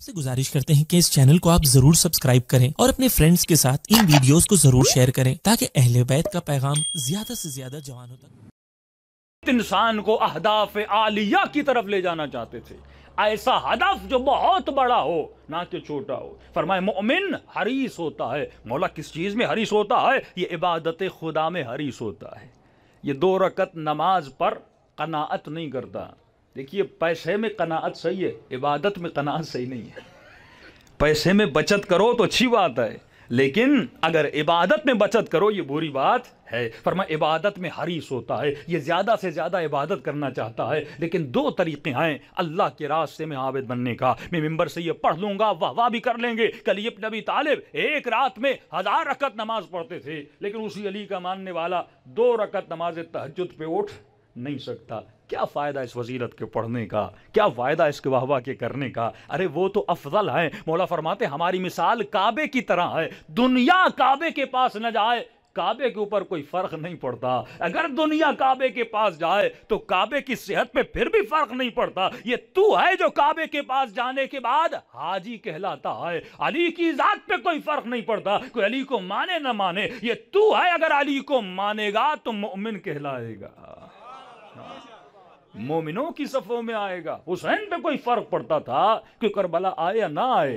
आपसे गुजारिश करते हैं कि इस चैनल को आप जरूर सब्सक्राइब करें और अपने फ्रेंड्स के साथ इन वीडियोस को जरूर शेयर करें ताकि अहले बैत का पैगाम ज्यादा से ज्यादा जवानों तक इंसान को अहदाफ आलिया की तरफ ले जाना चाहते थे ऐसा हदफ जो बहुत बड़ा हो ना कि छोटा हो फरमाए मोमिन हरीस होता है मौला किस चीज़ में हरीस होता है ये इबादत खुदा में हरीस होता है ये दो रकत नमाज पर कनात नहीं करता देखिए पैसे में कनात सही है इबादत में कनात सही नहीं है पैसे में बचत करो तो अच्छी बात है लेकिन अगर इबादत में बचत करो ये बुरी बात है पर मैं इबादत में हरीस होता है ये ज़्यादा से ज़्यादा इबादत करना चाहता है लेकिन दो तरीके हैं अल्लाह के रास्ते में आबिद बनने का मैं मेम्बर से ये पढ़ लूँगा वाह वाह भी कर लेंगे कल ये नबी तालिब एक रात में हज़ार रकत नमाज पढ़ते थे लेकिन उसी अली का मानने वाला दो रकत नमाज तहजद पे उठ नहीं सकता क्या फ़ायदा इस वजीरत के पढ़ने का क्या फ़ायदा इसके वाहवा के करने का अरे वो तो अफजल है मौला फरमाते हमारी मिसाल काबे की तरह है दुनिया काबे के पास न जाए काबे के ऊपर कोई फर्क नहीं पड़ता अगर दुनिया काबे के पास जाए तो काबे की सेहत पे फिर भी फर्क नहीं पड़ता ये तू है जो काबे के पास जाने के बाद हाजी कहलाता है अली की जात पे कोई फर्क नहीं पड़ता कोई अली को माने ना माने ये तू है अगर अली को मानेगा तो मोमिन कहलाएगा मोमिनों की सफ़ों में आएगा हुसैन पे कोई फ़र्क पड़ता था कि करबला आए या ना आए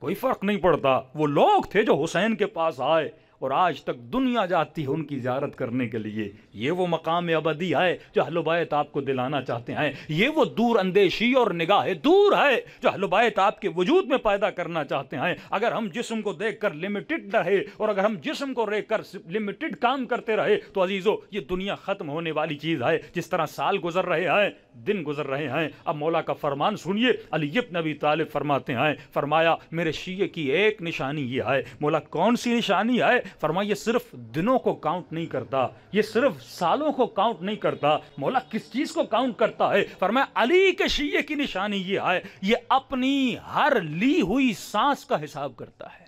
कोई फ़र्क नहीं पड़ता वो लोग थे जो हुसैन के पास आए और आज तक दुनिया जाती है उनकी ज्यारत करने के लिए ये वो मकाम अबदी है जो हलुबायत आपको दिलाना चाहते हैं ये वो दूर अंदेशी और निगाह दूर है जो हलुबायत आपके वजूद में पैदा करना चाहते हैं अगर हम जिसम को देख कर लिमिटेड रहे और अगर हम जिसम को रह कर लिमिटेड काम करते रहे तो अजीज़ो ये दुनिया ख़त्म होने वाली चीज़ है जिस तरह साल गुजर रहे हैं दिन गुजर रहे हैं अब मौला का फरमान सुनिए अलीब नबी तालिब फरमाते हैं फरमाया मेरे शीये की एक निशानी ये है मौला कौन सी निशानी है फरमा सिर्फ दिनों को काउंट नहीं करता ये सिर्फ सालों को काउंट नहीं करता मौला किस चीज़ को काउंट करता है फरमाया अली के शीये की निशानी ये है ये अपनी हर ली हुई सांस का हिसाब करता है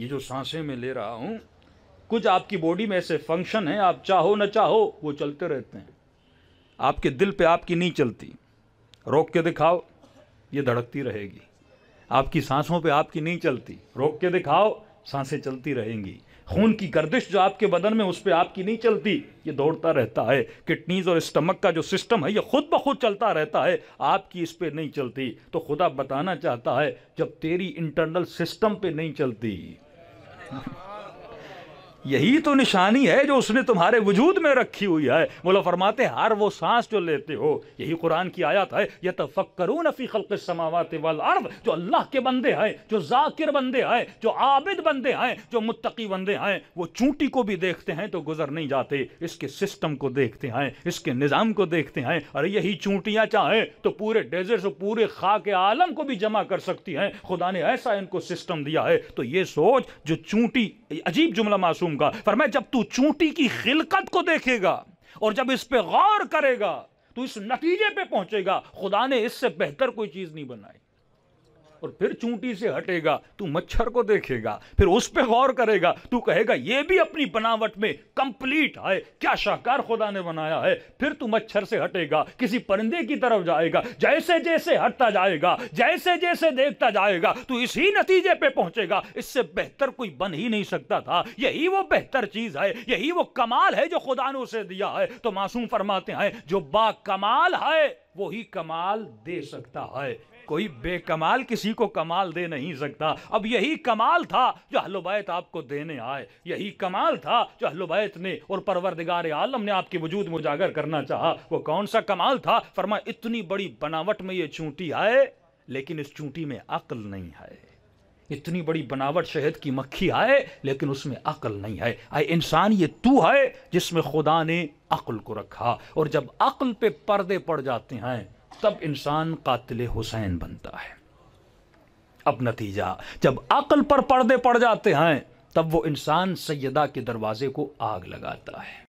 ये जो सांसें मैं ले रहा हूं कुछ आपकी बॉडी में ऐसे फंक्शन है आप चाहो ना चाहो वो चलते रहते हैं आपके दिल पे आपकी नहीं चलती रोक के दिखाओ ये धड़कती रहेगी आपकी सांसों पे आपकी नहीं चलती रोक के दिखाओ सांसें चलती रहेंगी खून की गर्दिश जो आपके बदन में उस पर आपकी नहीं चलती ये दौड़ता रहता है किडनीज और स्टमक का जो सिस्टम है ये खुद ब खुद चलता रहता है आपकी इस पर नहीं चलती तो खुदा बताना चाहता है जब तेरी इंटरनल सिस्टम पे नहीं चलती यही तो निशानी है जो उसने तुम्हारे वजूद में रखी हुई है बोला फरमाते हर वो सांस जो लेते हो यही कुरान की आयत है यह तो नफ़ी खल्क समावत वाल अर्द जो अल्लाह के बंदे हैं जो जाकिर बंदे हैं जो आबिद बंदे हैं जो मुतकी बंदे हैं वो चूंटी को भी देखते हैं तो गुजर नहीं जाते इसके सिस्टम को देखते हैं इसके निज़ाम को देखते हैं अरे यही चूंटियाँ चाहें तो पूरे डेजर्ट और पूरे के आलम को भी जमा कर सकती हैं खुदा ने ऐसा इनको सिस्टम दिया है तो ये सोच जो चूंटी अजीब जुमला मासूम दूंगा पर मैं जब तू चूंटी की खिलकत को देखेगा और जब इस पर गौर करेगा तो इस नतीजे पे पहुंचेगा खुदा ने इससे बेहतर कोई चीज नहीं बनाई और फिर चूंटी से हटेगा तू मच्छर को देखेगा फिर उस पर गौर करेगा तू कहेगा ये भी अपनी बनावट में कंप्लीट है क्या शाहकार खुदा ने बनाया है फिर तू मच्छर से हटेगा किसी परिंदे की तरफ जाएगा जैसे जैसे हटता जाएगा जैसे जैसे देखता जाएगा तू इसी नतीजे पे पहुंचेगा इससे बेहतर कोई बन ही नहीं सकता था यही वो बेहतर चीज है यही वो कमाल है जो खुदा ने उसे दिया है तो मासूम फरमाते हैं जो बा कमाल है वही कमाल दे सकता है कोई बेकमाल किसी को कमाल दे नहीं सकता अब यही कमाल था जो हलोबैत आपको देने आए यही कमाल था जो हलोबैत ने और परवरदिगार आलम ने आपके वजूद में उजागर करना चाहा वो कौन सा कमाल था फरमा इतनी बड़ी बनावट में ये चूंटी आए लेकिन इस चूंटी में अकल नहीं है इतनी बड़ी बनावट शहद की मक्खी आए लेकिन उसमें अकल नहीं है आए इंसान ये तू है जिसमें खुदा ने अकल को रखा और जब अकल पे पर्दे पड़ जाते हैं तब इंसान कातिल हुसैन बनता है अब नतीजा जब अकल पर पर्दे पड़ जाते हैं तब वो इंसान सैदा के दरवाजे को आग लगाता है